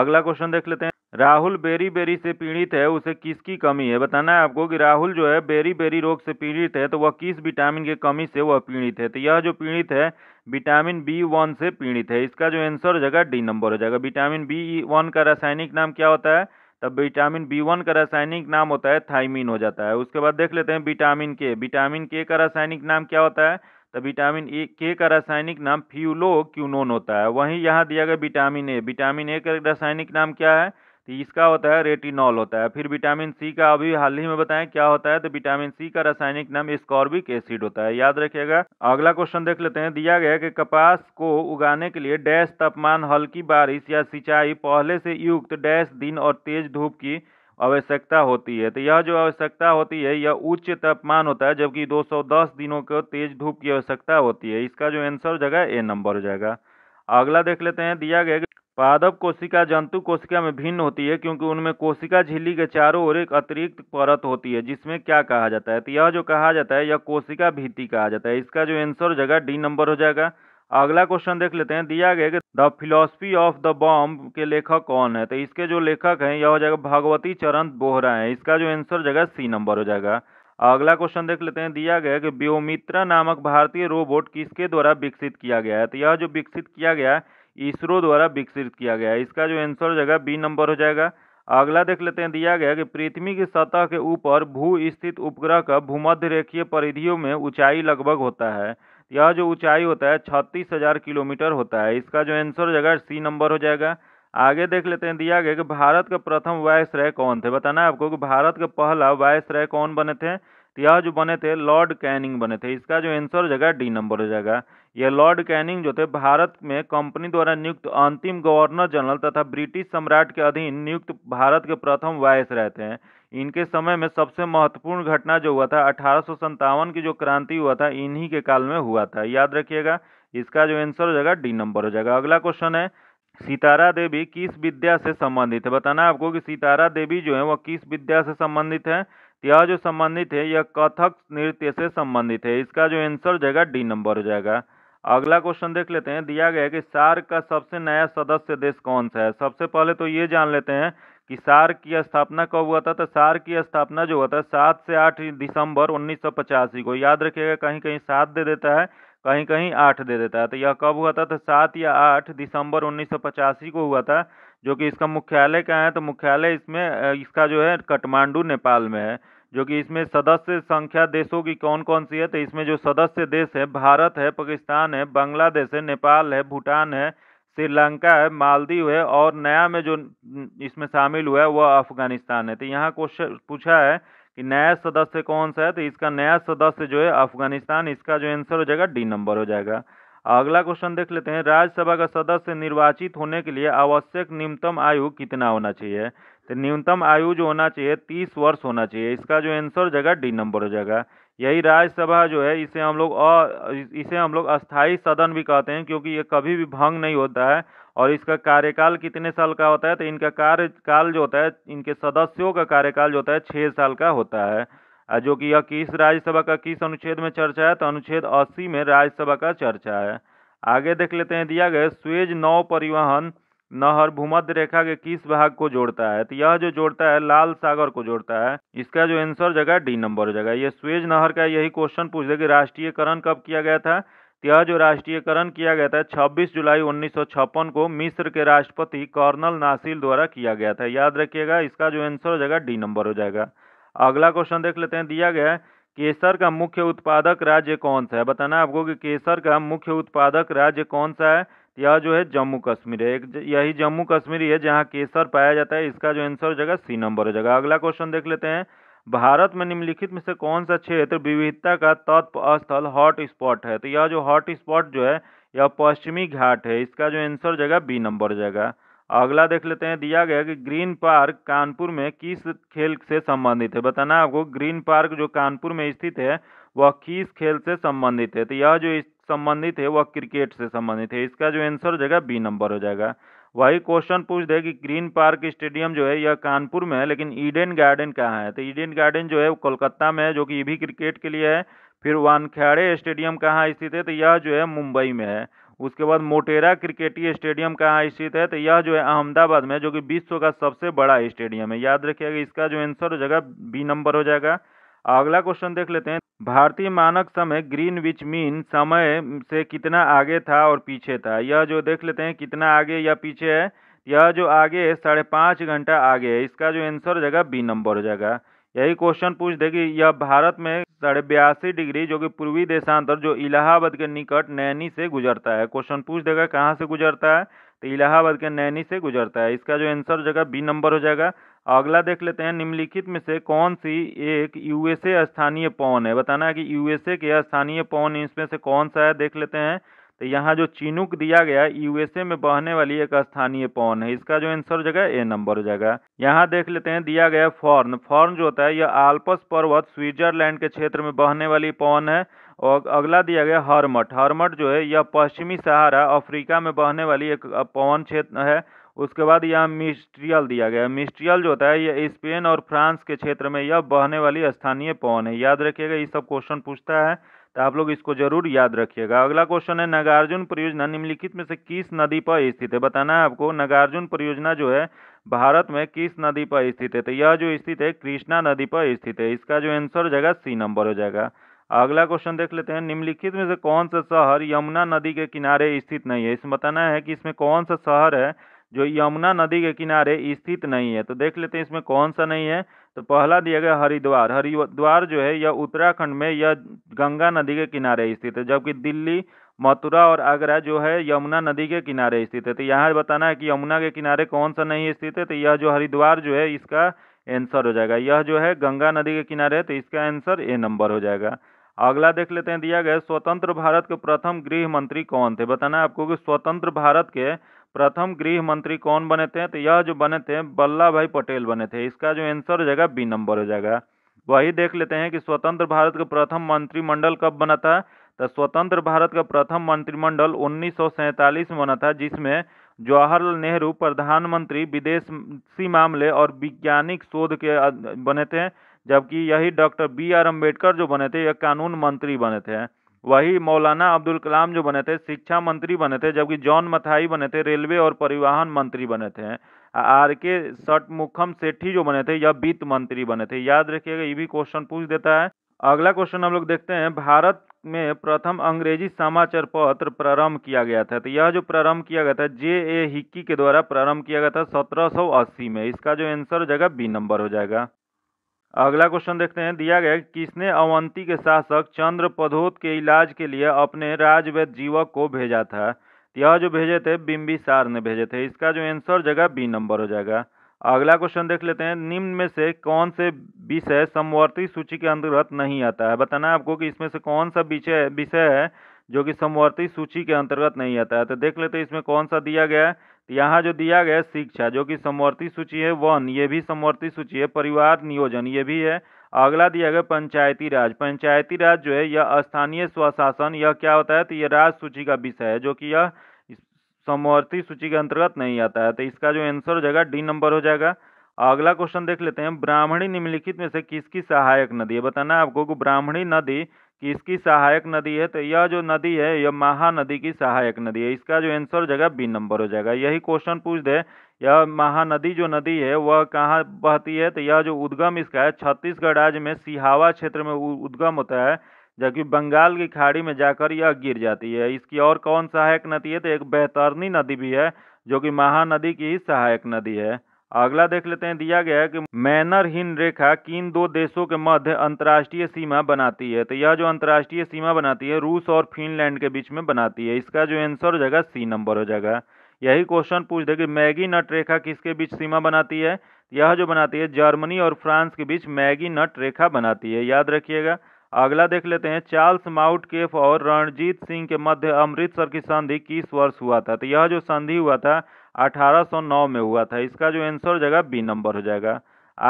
अगला क्वेश्चन देख लेते हैं राहुल बेरी बेरी से पीड़ित है उसे किसकी कमी है बताना है आपको कि राहुल जो है बेरी बेरी रोग से पीड़ित है तो वह किस विटामिन की कमी से वह पीड़ित है तो यह जो पीड़ित है विटामिन बी वन से पीड़ित है इसका जो आंसर हो जाएगा डी नंबर हो जाएगा विटामिन बी वन का रासायनिक नाम क्या होता है तब विटामिन बी वन का रासायनिक नाम होता है थाइमिन हो जाता है उसके बाद देख लेते हैं विटामिन के विटामिन के का रासायनिक नाम क्या होता है तो विटामिन ए के का रासायनिक नाम फ्यूलो क्यूनोन होता है वहीं यहाँ दिया गया विटामिन ए विटामिन ए का रासायनिक नाम क्या है तो इसका होता है रेटिनॉल होता है फिर विटामिन सी का अभी हाल ही में बताएं क्या होता है तो विटामिन सी का रासायनिक नाम स्कॉर्बिक एसिड होता है याद रखिएगा अगला क्वेश्चन देख लेते हैं दिया गया कि कपास को उगाने के लिए डैश तापमान हल्की बारिश या सिंचाई पहले से युक्त डैश दिन और तेज धूप की आवश्यकता होती है तो यह जो आवश्यकता होती है यह उच्च तापमान होता है जबकि 210 दिनों को तेज धूप की आवश्यकता होती है इसका जो आंसर हो जाएगा ए नंबर हो जाएगा अगला देख लेते हैं दिया गया पादप कोशिका जंतु कोशिका में भिन्न होती है क्योंकि उनमें कोशिका झिल्ली के चारों ओर एक अतिरिक्त परत होती है जिसमें क्या कहा जाता है तो यह जो कहा जाता है यह कोशिका भीति कहा जाता है इसका जो आंसर हो जाएगा डी नंबर हो जाएगा अगला क्वेश्चन देख लेते हैं दिया गया कि the philosophy of the bomb के लेखक कौन है तो इसके जो लेखक हैं यह हो जाएगा भगवती चरण बोहरा है इसका जो आंसर हो जाएगा सी नंबर हो जाएगा अगला क्वेश्चन देख लेते हैं दिया गया कि व्योमित्रा नामक भारतीय रोबोट किसके द्वारा विकसित किया गया है तो यह जो विकसित किया गया है इसरो द्वारा विकसित किया गया इसका जो आंसर हो जाएगा बी नंबर हो जाएगा अगला देख लेते हैं दिया गया कि पृथ्वी की सतह के ऊपर भू स्थित उपग्रह का भूमध्य रेखीय परिधियों में ऊंचाई लगभग होता है यह जो ऊंचाई होता है छत्तीस हजार किलोमीटर होता है इसका जो आंसर हो जाएगा सी नंबर हो जाएगा आगे देख लेते हैं दिया गया कि भारत का प्रथम वायस कौन थे बताना है आपको कि भारत का पहला वायस कौन बने थे तो यह जो बने थे लॉर्ड कैनिंग बने थे इसका जो आंसर हो जाएगा डी नंबर हो जाएगा ये लॉर्ड कैनिंग जो थे भारत में कंपनी द्वारा नियुक्त अंतिम गवर्नर जनरल तथा ब्रिटिश सम्राट के अधीन नियुक्त भारत के प्रथम वायस रहते हैं इनके समय में सबसे महत्वपूर्ण घटना जो हुआ था अठारह की जो क्रांति हुआ था इन्हीं के काल में हुआ था याद रखिएगा इसका जो आंसर हो जाएगा डी नंबर हो जाएगा अगला क्वेश्चन है सितारा देवी किस विद्या से संबंधित है बताना आपको कि सितारा देवी जो है वह किस विद्या से संबंधित है तो यह जो संबंधित है यह कथक नृत्य से संबंधित है इसका जो आंसर हो जाएगा डी नंबर हो जाएगा अगला क्वेश्चन देख लेते हैं दिया गया है कि सार का सबसे नया सदस्य देश कौन सा है सबसे पहले तो ये जान लेते हैं कि सार की स्थापना कब हुआ था तो सार की स्थापना जो हुआ था सात से आठ दिसंबर उन्नीस को याद रखिएगा कहीं कहीं सात दे देता है कहीं कहीं आठ दे देता है तो यह कब हुआ था तो सात या आठ दिसंबर उन्नीस को हुआ था जो कि इसका मुख्यालय कहाँ है तो मुख्यालय इसमें इसका जो है काठमांडू नेपाल में है जो कि इसमें सदस्य संख्या देशों की कौन कौन सी है तो इसमें जो सदस्य देश है भारत है पाकिस्तान है बांग्लादेश है नेपाल है भूटान है श्रीलंका है मालदीव है और नया में जो इसमें शामिल हुआ है वह अफगानिस्तान है तो यहाँ क्वेश्चन पूछा है कि नया सदस्य कौन सा है तो इसका नया सदस्य जो है अफगानिस्तान इसका जो आंसर हो जाएगा डी नंबर हो जाएगा अगला क्वेश्चन देख लेते हैं राज्यसभा का सदस्य निर्वाचित होने के लिए आवश्यक न्यूनतम आयु कितना होना चाहिए तो न्यूनतम आयु जो होना चाहिए तीस वर्ष होना चाहिए इसका जो आंसर हो जाएगा डी नंबर हो जाएगा यही राज्यसभा जो है इसे हम लोग इसे हम लोग अस्थायी सदन भी कहते हैं क्योंकि ये कभी भी भंग नहीं होता है और इसका कार्यकाल कितने साल का होता है तो इनका कार्यकाल जो होता है इनके सदस्यों का कार्यकाल जो होता है छः साल का होता है जो कि यह किस राज्यसभा का किस अनुच्छेद में चर्चा है तो अनुच्छेद अस्सी में राज्यसभा का चर्चा है आगे देख लेते हैं दिया गया स्वेज नौ परिवहन नहर भूमध्य रेखा के किस भाग को जोड़ता है तो यह जो जोड़ता है लाल सागर को जोड़ता है इसका जो आंसर जगह डी नंबर हो जाएगा ये स्वेज नहर का यही क्वेश्चन पूछ दे कि राष्ट्रीयकरण कब किया गया था तो यह जो राष्ट्रीयकरण किया गया था 26 जुलाई 1956 को मिस्र के राष्ट्रपति कर्नल नासिल द्वारा किया गया था याद रखिएगा इसका जो आंसर हो जाएगा डी नंबर हो जाएगा अगला क्वेश्चन देख लेते हैं दिया गया केसर का मुख्य उत्पादक राज्य कौन सा है बताना आपको कि केसर का मुख्य उत्पादक राज्य कौन सा है यह जो है जम्मू कश्मीर है एक यही जम्मू कश्मीर है जहाँ केसर पाया जाता है इसका जो आंसर हो जाएगा सी नंबर हो जाएगा अगला क्वेश्चन देख लेते हैं भारत में निम्नलिखित में से कौन सा क्षेत्र विविधता का तत्व स्थल हॉट स्पॉट है तो यह जो हॉट स्पॉट जो है यह पश्चिमी घाट है इसका जो आंसर जगह बी नंबर जगह अगला देख लेते हैं दिया गया कि ग्रीन पार्क कानपुर में किस खेल से संबंधित है बताना आपको ग्रीन पार्क जो कानपुर में स्थित है वह किस खेल से संबंधित है तो यह जो संबंधित है वह क्रिकेट से संबंधित है इसका जो आंसर हो जाएगा बी नंबर हो जाएगा वही क्वेश्चन पूछ दे कि ग्रीन पार्क स्टेडियम जो है यह कानपुर में है लेकिन ईडन गार्डन कहाँ है तो ईडन गार्डन जो है वो कोलकाता में है जो कि ये भी क्रिकेट के लिए है फिर वानखेड़े स्टेडियम कहाँ स्थित है तो यह जो है मुंबई में है उसके बाद मोटेरा क्रिकेटी स्टेडियम कहाँ स्थित है तो यह जो है अहमदाबाद में जो कि विश्व का सबसे बड़ा स्टेडियम है याद रखिएगा इसका जो आंसर हो जाएगा बी नंबर हो जाएगा अगला क्वेश्चन देख लेते हैं भारतीय मानक समय ग्रीन विच मीन समय से कितना आगे था और पीछे था यह जो देख लेते हैं कितना आगे या पीछे है यह जो आगे साढ़े पाँच घंटा आगे है इसका जो आंसर हो जाएगा बी नंबर हो जाएगा यही क्वेश्चन पूछ देगी यह भारत में साढ़े बयासी डिग्री जो कि पूर्वी देशांतर जो इलाहाबाद के निकट नैनी से गुजरता है क्वेश्चन पूछ देगा कहाँ से गुजरता है तो इलाहाबाद के नैनी से गुजरता है इसका जो आंसर हो जाएगा बी नंबर हो जाएगा अगला देख लेते हैं निम्नलिखित में से कौन सी एक यूएसए स्थानीय पवन है बताना है कि यूएसए के स्थानीय पवन इसमें से कौन सा है देख लेते हैं तो यहाँ जो चिनुक दिया गया यूएसए में बहने वाली एक स्थानीय पवन है इसका जो आंसर हो जाएगा ए नंबर हो जाएगा यहाँ देख लेते हैं दिया गया फॉर्न फॉर्न जो होता है यह आल्पस पर्वत स्विट्जरलैंड के क्षेत्र में बहने वाली पवन है और अगला दिया गया हरमठ हरमठ जो है यह पश्चिमी सहारा अफ्रीका में बहने वाली एक पवन क्षेत्र है उसके बाद यहाँ मिस्ट्रियल दिया गया मिस्ट्रियल जो होता है यह स्पेन और फ्रांस के क्षेत्र में यह बहने वाली स्थानीय पवन है याद रखिएगा ये सब क्वेश्चन पूछता है तो आप लोग इसको जरूर याद रखिएगा अगला क्वेश्चन है नागार्जुन परियोजना निम्नलिखित में से किस नदी पर स्थित है बताना है आपको नागार्जुन परियोजना जो है भारत में किस नदी पर स्थित है तो यह जो स्थित है कृष्णा नदी पर स्थित है इसका जो आंसर हो जाएगा सी नंबर हो जाएगा अगला क्वेश्चन देख लेते हैं निम्नलिखित में से कौन सा शहर यमुना नदी के किनारे स्थित नहीं है इसमें बताना है कि इसमें कौन सा शहर है जो यमुना नदी के किनारे स्थित नहीं है तो देख लेते हैं इसमें कौन सा नहीं है तो पहला दिया गया हरिद्वार हरिद्वार जो है यह उत्तराखंड में यह गंगा नदी के किनारे स्थित है जबकि दिल्ली मथुरा और आगरा जो है यमुना नदी के किनारे स्थित है तो यहाँ बताना है कि यमुना के किनारे कौन सा नहीं स्थित है तो यह जो हरिद्वार जो है इसका आंसर हो जाएगा यह जो है गंगा नदी के किनारे है तो इसका आंसर ए नंबर हो जाएगा अगला देख लेते हैं दिया गया स्वतंत्र भारत के प्रथम गृह मंत्री कौन थे बताना आपको कि स्वतंत्र भारत के प्रथम गृह मंत्री कौन बने थे तो यह जो बने थे बल्ला भाई पटेल बने थे इसका जो आंसर हो जाएगा बी नंबर हो जाएगा वही देख लेते हैं कि स्वतंत्र भारत का प्रथम मंत्रिमंडल कब बना था तो स्वतंत्र भारत का प्रथम मंत्रिमंडल उन्नीस में बना था जिसमें जवाहरलाल नेहरू प्रधानमंत्री विदेशी मामले और वैज्ञानिक शोध के बने थे जबकि यही डॉक्टर बी आर अम्बेडकर जो बने थे यह कानून मंत्री बने थे वही मौलाना अब्दुल कलाम जो बने थे शिक्षा मंत्री बने थे जबकि जॉन मथाई बने थे रेलवे और परिवहन मंत्री बने थे आर के सटमुखम सेठी जो बने थे यह वित्त मंत्री बने थे याद रखिएगा ये भी क्वेश्चन पूछ देता है अगला क्वेश्चन हम लोग देखते हैं भारत में प्रथम अंग्रेजी समाचार पत्र प्रारंभ किया गया था तो यह जो प्रारंभ किया गया था जे ए हिक्की के द्वारा प्रारंभ किया गया था 1780 में इसका जो आंसर हो जाएगा बी नंबर हो जाएगा अगला क्वेश्चन देखते हैं दिया गया किसने अवंती के शासक पधोत के इलाज के लिए अपने राजवैद जीवक को भेजा था यह जो भेजे थे बिम्बिसार ने भेजे थे इसका जो आंसर जगह बी नंबर हो जाएगा अगला क्वेश्चन देख लेते हैं निम्न में से कौन से विषय समवर्ती सूची के अंतर्गत नहीं आता है बताना है आपको कि इसमें से कौन सा विषय विषय है जो कि समवर्ती सूची के अंतर्गत नहीं आता है तो देख लेते हैं इसमें कौन सा दिया गया है तो यहाँ जो दिया गया शिक्षा जो कि समवर्ती सूची है वन ये भी समवर्ती सूची है परिवार नियोजन ये भी है अगला दिया गया पंचायती राज पंचायती राज जो है यह स्थानीय स्वशासन यह क्या होता है तो यह राज सूची का विषय है जो कि यह समवर्ती सूची के अंतर्गत नहीं आता है तो इसका जो आंसर हो जाएगा डी नंबर हो जाएगा अगला क्वेश्चन देख लेते हैं ब्राह्मणी निम्नलिखित में से किसकी सहायक नदी है बताना आपको कि ब्राह्मणी नदी कि इसकी सहायक नदी है तो यह जो नदी है यह महानदी की सहायक नदी है इसका जो आंसर जगह बी नंबर हो जाएगा यही क्वेश्चन पूछ दे यह महानदी जो नदी है वह कहाँ बहती है तो यह जो उद्गम इसका है छत्तीसगढ़ राज्य में सिहावा क्षेत्र में उद्गम होता है जबकि बंगाल की खाड़ी में जाकर यह गिर जाती है इसकी और कौन सहायक नदी है तो एक बेहतरनी नदी भी है जो कि महानदी की ही सहायक नदी है अगला देख लेते हैं दिया गया है कि मैनरहीन रेखा किन दो देशों के मध्य अंतर्राष्ट्रीय सीमा बनाती है तो यह जो अंतर्राष्ट्रीय सीमा बनाती है रूस और फिनलैंड के बीच में बनाती है इसका जो आंसर हो जाएगा सी नंबर हो जाएगा यही क्वेश्चन पूछ दे कि मैगी नट रेखा किसके बीच सीमा बनाती है यह जो बनाती है जर्मनी और फ्रांस के बीच मैगी नट रेखा बनाती है याद रखिएगा अगला देख लेते हैं चार्ल्स माउट केफ और रणजीत सिंह के मध्य अमृतसर की संधि किस वर्ष हुआ था तो यह जो संधि हुआ था 1809 में हुआ था इसका जो आंसर हो जाएगा बी नंबर हो जाएगा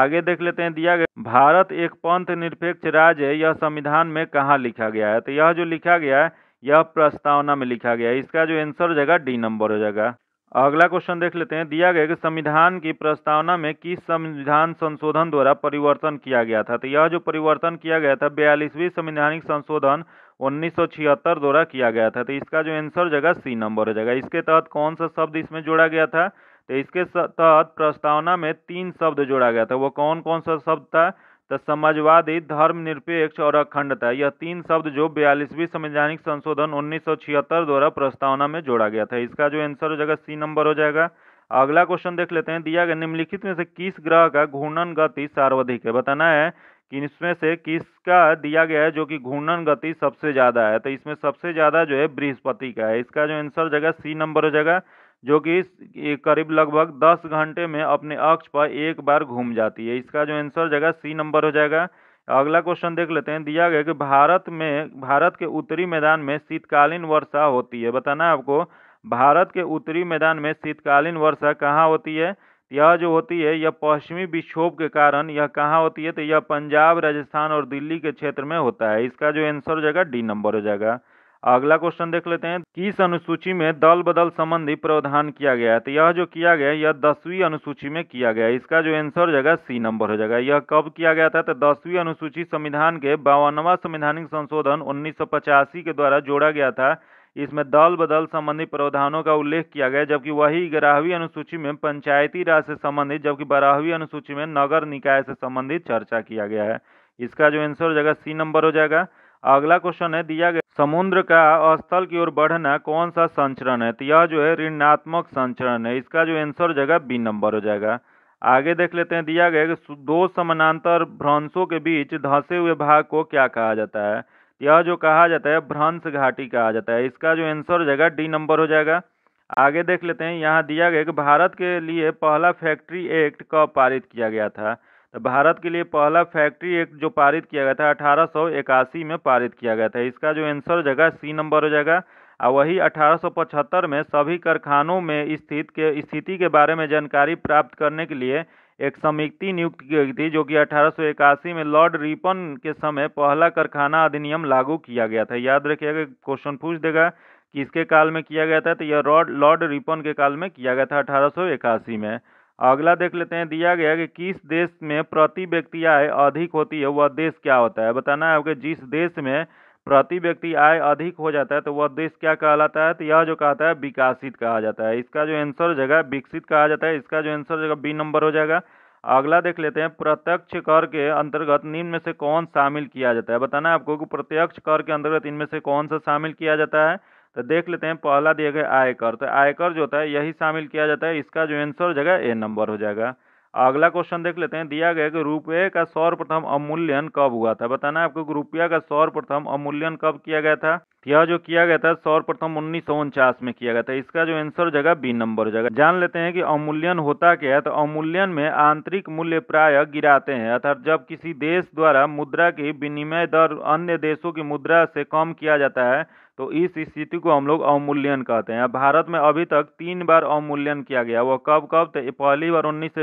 आगे देख लेते हैं दिया गया भारत एक पंथ निरपेक्ष राज्य है यह संविधान में कहाँ लिखा गया है तो यह जो लिखा गया है यह प्रस्तावना में लिखा गया है इसका जो आंसर हो जाएगा डी नंबर हो जाएगा अगला क्वेश्चन देख लेते हैं दिया गया कि संविधान की प्रस्तावना में किस संविधान संशोधन द्वारा परिवर्तन किया गया था तो यह जो परिवर्तन किया गया था बयालीसवीं संविधानिक संशोधन 1976 द्वारा किया गया था तो इसका जो आंसर जगह सी नंबर हो जाएगा इसके तहत कौन सा शब्द इसमें जोड़ा गया था तो इसके तहत प्रस्तावना में तीन शब्द जोड़ा गया था वो कौन कौन सा शब्द था तो समाजवादी धर्मनिरपेक्ष और अखंडता यह तीन शब्द जो बयालीसवीं संवैधानिक संशोधन उन्नीस द्वारा प्रस्तावना में जोड़ा गया था इसका जो आंसर हो जाएगा सी नंबर हो जाएगा अगला क्वेश्चन देख लेते हैं दिया गया निम्नलिखित में से किस ग्रह का घूर्णन गति सर्वाधिक है बताना है कि इसमें से किसका दिया गया है जो कि घूर्णन गति सबसे ज़्यादा है तो इसमें सबसे ज़्यादा जो है बृहस्पति का है इसका जो आंसर जगह सी नंबर हो जाएगा जो कि करीब लगभग 10 घंटे में अपने अक्ष पर एक बार घूम जाती है इसका जो आंसर जाएगा सी नंबर हो जाएगा अगला क्वेश्चन देख लेते हैं दिया गया कि भारत में भारत के उत्तरी मैदान में शीतकालीन वर्षा होती है बताना आपको भारत के उत्तरी मैदान में शीतकालीन वर्षा कहाँ होती है यह जो होती है यह पश्चिमी विक्षोभ के कारण यह कहाँ होती है तो यह पंजाब राजस्थान और दिल्ली के क्षेत्र में होता है इसका जो आंसर हो जाएगा डी नंबर हो जाएगा अगला क्वेश्चन देख लेते हैं किस अनुसूची में दल बदल संबंधी प्रावधान किया गया है तो यह जो किया गया यह दसवीं अनुसूची में किया गया इसका जो आंसर हो जाएगा सी नंबर हो जाएगा यह कब किया गया था तो दसवीं अनुसूची संविधान के बावनवा संवैधानिक संशोधन उन्नीस के द्वारा जोड़ा गया था इसमें दल बदल संबंधी प्रावधानों का उल्लेख किया गया जबकि वही ग्यारहवीं अनुसूची में पंचायती राज से संबंधित जबकि बारहवीं अनुसूची में नगर निकाय से संबंधित चर्चा किया गया है इसका जो आंसर हो जाएगा सी नंबर हो जाएगा अगला क्वेश्चन है दिया गया समुद्र का स्थल की ओर बढ़ना कौन सा संचरण है तो यह जो है ऋणात्मक संचरण है इसका जो आंसर हो जाएगा बी नंबर हो जाएगा आगे देख लेते हैं दिया गया कि दो समानांतर भ्रंशों के बीच धंसे हुए भाग को क्या कहा जाता है तो यह जो कहा जाता है भ्रंश घाटी कहा जाता है इसका जो आंसर हो जाएगा डी नंबर हो जाएगा आगे देख लेते हैं यहाँ दिया गया कि भारत के लिए पहला फैक्ट्री एक्ट कब पारित किया गया था भारत के लिए पहला फैक्ट्री एक्ट जो पारित किया गया था अठारह में पारित किया गया था इसका जो आंसर हो जाएगा सी नंबर हो जाएगा और वही 1875 में सभी कारखानों में स्थित के स्थिति के बारे में जानकारी प्राप्त करने के लिए एक समिति नियुक्त की गई थी जो कि अठारह में लॉर्ड रिपन के समय पहला कारखाना अधिनियम लागू किया गया था याद रखिएगा क्वेश्चन पूछ देगा कि इसके काल में किया गया था तो यह लॉर्ड रिपन के काल में किया गया था अठारह में अगला देख लेते हैं दिया गया कि किस देश में प्रति व्यक्ति आय अधिक होती है वह देश क्या होता है बताना है कि जिस देश में प्रति व्यक्ति आय अधिक हो जाता है तो वह देश क्या कहलाता है तो यह जो कहता है विकासित कहा जाता है इसका जो आंसर हो जाएगा विकसित कहा जाता है इसका जो आंसर हो जाएगा बी नंबर हो जाएगा अगला देख लेते हैं प्रत्यक्ष कर के अंतर्गत निम्न में से कौन शामिल किया जाता है बताना है आपको कि प्रत्यक्ष कर के अंतर्गत इनमें से कौन सा शामिल किया जाता है तो देख लेते हैं पहला दिया गया आयकर तो आयकर जो होता है यही शामिल किया जाता है इसका जो आंसर हो जाएगा ए नंबर हो जाएगा अगला क्वेश्चन देख लेते हैं दिया गया कि रुपये का सर्वप्रथम अमूल्यन कब हुआ था बताना आपको रुपया का सर्वप्रथम अमूल्यन कब किया गया था यह जो किया गया था सर्वप्रथम उन्नीस में किया गया था इसका जो आंसर हो जाएगा बी नंबर हो जाएगा जान लेते हैं कि अमूल्यन होता क्या है तो अमूल्यन में आंतरिक मूल्य प्राय गिराते हैं अर्थात जब किसी देश द्वारा मुद्रा की विनिमय दर अन्य देशों की मुद्रा से कम किया जाता है तो इस स्थिति को हम लोग अवमूल्यन कहते हैं भारत में अभी तक तीन बार अवमूल्यन किया गया वह कब कब तो पहली बार उन्नीस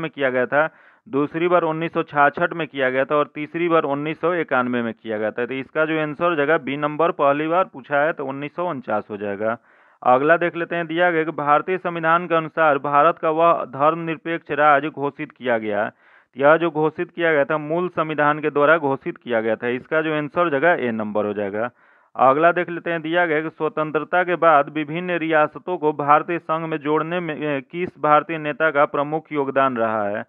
में किया गया था दूसरी बार उन्नीस में किया गया था और तीसरी बार उन्नीस में किया गया था तो इसका जो आंसर हो जाएगा बी नंबर पहली बार पूछा है तो उन्नीस हो जाएगा अगला देख लेते हैं दिया गया कि भारतीय संविधान के अनुसार भारत का वह धर्मनिरपेक्ष राज्य घोषित किया गया यह जो घोषित किया गया था मूल संविधान के द्वारा घोषित किया गया था इसका जो आंसर हो जाएगा ए नंबर हो जाएगा अगला देख लेते हैं दिया गया कि स्वतंत्रता के बाद विभिन्न रियासतों को भारतीय संघ में जोड़ने में किस भारतीय नेता का प्रमुख योगदान रहा है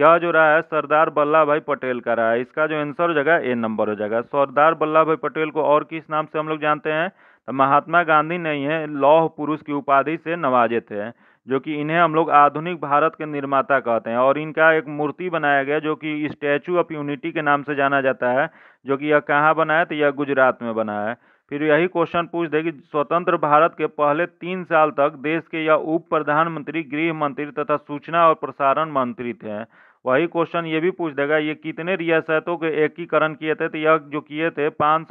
यह जो रहा है सरदार वल्लभ भाई पटेल का रहा है इसका जो आंसर हो जाएगा ए नंबर हो जाएगा सरदार वल्लभ भाई पटेल को और किस नाम से हम लोग जानते हैं तो महात्मा गांधी नहीं है लौह पुरुष की उपाधि से नवाजे थे जो कि इन्हें हम लोग आधुनिक भारत के निर्माता कहते हैं और इनका एक मूर्ति बनाया गया जो कि स्टैचू ऑफ यूनिटी के नाम से जाना जाता है जो कि यह कहाँ बना है तो यह गुजरात में बना है फिर यही क्वेश्चन पूछ दे कि स्वतंत्र भारत के पहले तीन साल तक देश के यह उप प्रधानमंत्री गृह मंत्री तथा सूचना और प्रसारण मंत्री थे वही क्वेश्चन ये भी पूछ देगा ये कितने रियासतों के एकीकरण किए थे तो यह जो किए थे पाँच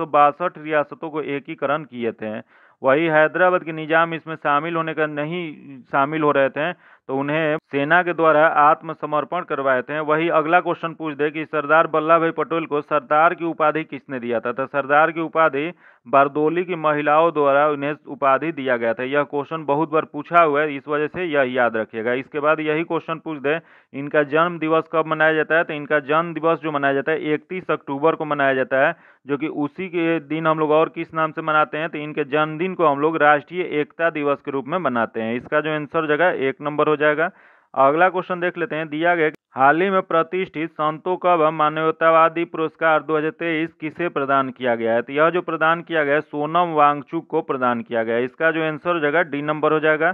रियासतों को एकीकरण किए थे वही हैदराबाद के निज़ाम इसमें शामिल होने का नहीं शामिल हो रहे थे तो उन्हें सेना के द्वारा आत्मसमर्पण करवाए थे वही अगला क्वेश्चन पूछ दे कि सरदार वल्लभ भाई पटेल को सरदार की उपाधि किसने दिया था तो सरदार की उपाधि बारदोली की महिलाओं द्वारा उन्हें उपाधि दिया गया था यह क्वेश्चन बहुत बार पूछा हुआ है इस वजह से यह याद रखिएगा इसके बाद यही क्वेश्चन पूछ दे इनका जन्म दिवस कब मनाया जाता है तो इनका जन्म दिवस जो मनाया जाता है इकतीस अक्टूबर को मनाया जाता है जो कि उसी के दिन हम लोग और किस नाम से मनाते हैं तो इनके जन्मदिन को हम लोग राष्ट्रीय एकता दिवस के रूप में मनाते हैं इसका जो आंसर जगह एक नंबर हो जाएगा अगला क्वेश्चन देख लेते हैं दिया गया हाल ही में प्रतिष्ठित संतो कब मानवतावादी पुरस्कार 2023 किसे प्रदान किया गया है तो यह जो प्रदान किया गया है सोनम वांगचुक को प्रदान किया गया है इसका जो आंसर हो जाएगा डी नंबर हो जाएगा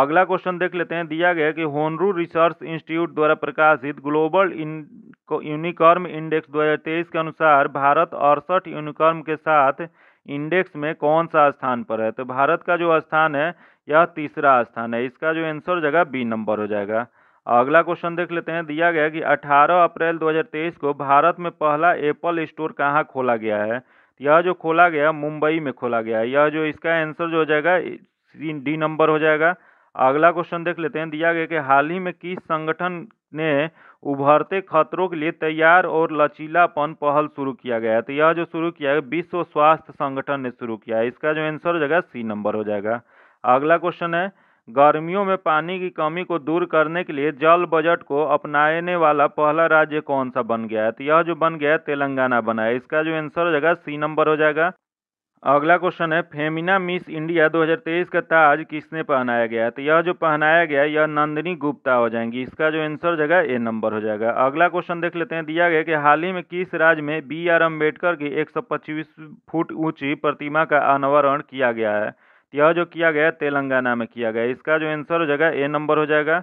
अगला क्वेश्चन देख लेते हैं दिया गया कि होनरू रिसर्च इंस्टीट्यूट द्वारा प्रकाशित ग्लोबल यूनिकॉर्म इंडेक्स 2023 के अनुसार भारत अड़सठ यूनिकॉर्म के साथ इंडेक्स में कौन सा स्थान पर है तो भारत का जो स्थान है यह तीसरा स्थान है इसका जो आंसर जगह बी नंबर हो जाएगा अगला क्वेश्चन देख लेते हैं दिया गया कि 18 अप्रैल 2023 को भारत में पहला एप्पल स्टोर कहाँ खोला गया है यह जो खोला गया मुंबई में खोला गया है यह जो इसका आंसर जो हो जाएगा डी नंबर हो जाएगा अगला क्वेश्चन देख लेते हैं दिया गया कि हाल ही में किस संगठन ने उभरते खतरों के लिए तैयार और लचीलापन पहल शुरू किया गया है तो यह जो शुरू किया है विश्व स्वास्थ्य संगठन ने शुरू किया है इसका जो आंसर हो जाएगा सी नंबर हो जाएगा अगला क्वेश्चन है गर्मियों में पानी की कमी को दूर करने के लिए जल बजट को अपनाने वाला पहला राज्य कौन सा बन गया है तो यह जो बन गया है तेलंगाना बना है इसका जो आंसर हो जाएगा सी नंबर हो जाएगा अगला क्वेश्चन है फेमिना मिस इंडिया 2023 का ताज किसने पहनाया गया है तो यह जो पहनाया गया है यह नंदिनी गुप्ता हो जाएंगी इसका जो आंसर हो जाएगा ए नंबर हो जाएगा अगला क्वेश्चन देख लेते हैं दिया गया कि हाल ही में किस राज्य में बी आर अम्बेडकर की एक फुट ऊंची प्रतिमा का अनावरण किया गया है यह जो किया गया तेलंगाना में किया गया इसका जो आंसर हो जाएगा ए नंबर हो जाएगा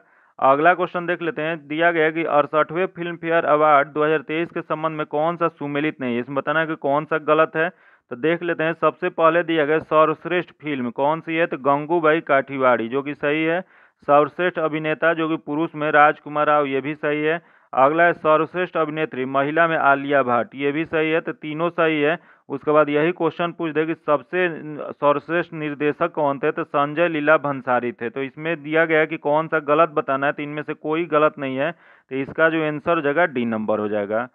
अगला क्वेश्चन देख लेते हैं दिया गया कि अड़सठवें फिल्म फेयर अवार्ड 2023 के संबंध में कौन सा सुमेलित नहीं है इसमें बताना है कि कौन सा गलत है तो देख लेते हैं सबसे पहले दिया गया सर्वश्रेष्ठ फिल्म कौन सी है तो गंगूबाई काठीवाड़ी जो कि सही है सर्वश्रेष्ठ अभिनेता जो कि पुरुष में राजकुमार राव ये भी सही है अगला है सर्वश्रेष्ठ अभिनेत्री महिला में आलिया भट्ट ये भी सही है तो तीनों सही है उसके बाद यही क्वेश्चन पूछ दे कि सबसे सर्वश्रेष्ठ निर्देशक कौन थे तो संजय लीला भंसारी थे तो इसमें दिया गया कि कौन सा गलत बताना है तो इनमें से कोई गलत नहीं है तो इसका जो आंसर हो जाएगा डी नंबर हो जाएगा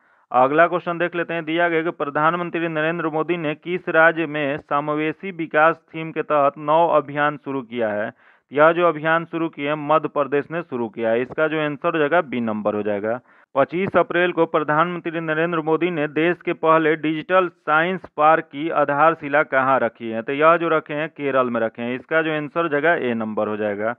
अगला क्वेश्चन देख लेते हैं दिया गया कि प्रधानमंत्री नरेंद्र मोदी ने किस राज्य में समावेशी विकास थीम के तहत नौ अभियान शुरू किया है यह जो अभियान शुरू किए मध्य प्रदेश ने शुरू किया है इसका जो आंसर हो जाएगा बी नंबर हो जाएगा 25 अप्रैल को प्रधानमंत्री नरेंद्र मोदी ने देश के पहले डिजिटल साइंस पार्क की आधारशिला कहाँ रखी है तो यह जो रखे हैं केरल में रखे हैं इसका जो आंसर हो जाएगा ए नंबर हो जाएगा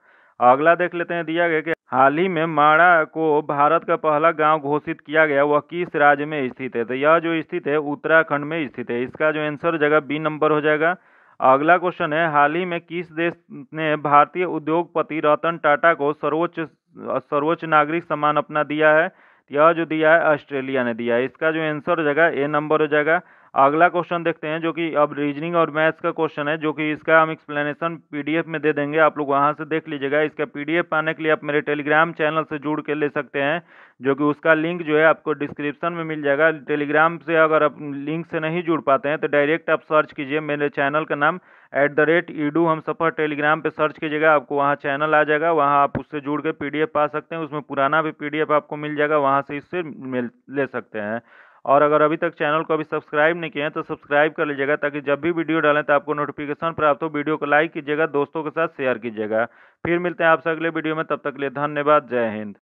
अगला देख लेते हैं दिया गया कि हाल ही में माड़ा को भारत का पहला गांव घोषित किया गया वह किस राज्य में स्थित है तो यह जो स्थित है उत्तराखंड में स्थित है इसका जो आंसर जगह बी नंबर हो जाएगा अगला क्वेश्चन है हाल ही में किस देश ने भारतीय उद्योगपति रतन टाटा को सर्वोच्च सर्वोच्च नागरिक सम्मान अपना दिया है यह जो दिया है ऑस्ट्रेलिया ने दिया है इसका जो आंसर हो जाएगा ए नंबर हो जाएगा अगला क्वेश्चन देखते हैं जो कि अब रीजनिंग और मैथ्स का क्वेश्चन है जो कि इसका हम एक्सप्लेनेशन पीडीएफ में दे देंगे आप लोग वहां से देख लीजिएगा इसका पीडीएफ पाने के लिए आप मेरे टेलीग्राम चैनल से जुड़ के ले सकते हैं जो कि उसका लिंक जो है आपको डिस्क्रिप्शन में मिल जाएगा टेलीग्राम से अगर आप लिंक से नहीं जुड़ पाते हैं तो डायरेक्ट आप सर्च कीजिए मेरे चैनल का नाम एट द रेट ईडू हम सफ़र टेलीग्राम पर सर्च कीजिएगा आपको वहाँ चैनल आ जाएगा वहाँ आप उससे जुड़ के पी पा सकते हैं उसमें पुराना भी पी आपको मिल जाएगा वहाँ से इससे मिल ले सकते हैं और अगर अभी तक चैनल को अभी सब्सक्राइब नहीं किया है तो सब्सक्राइब कर लीजिएगा ताकि जब भी वीडियो डालें तो आपको नोटिफिकेशन प्राप्त हो वीडियो को लाइक कीजिएगा दोस्तों के साथ शेयर कीजिएगा फिर मिलते हैं आपसे अगले वीडियो में तब तक के लिए धन्यवाद जय हिंद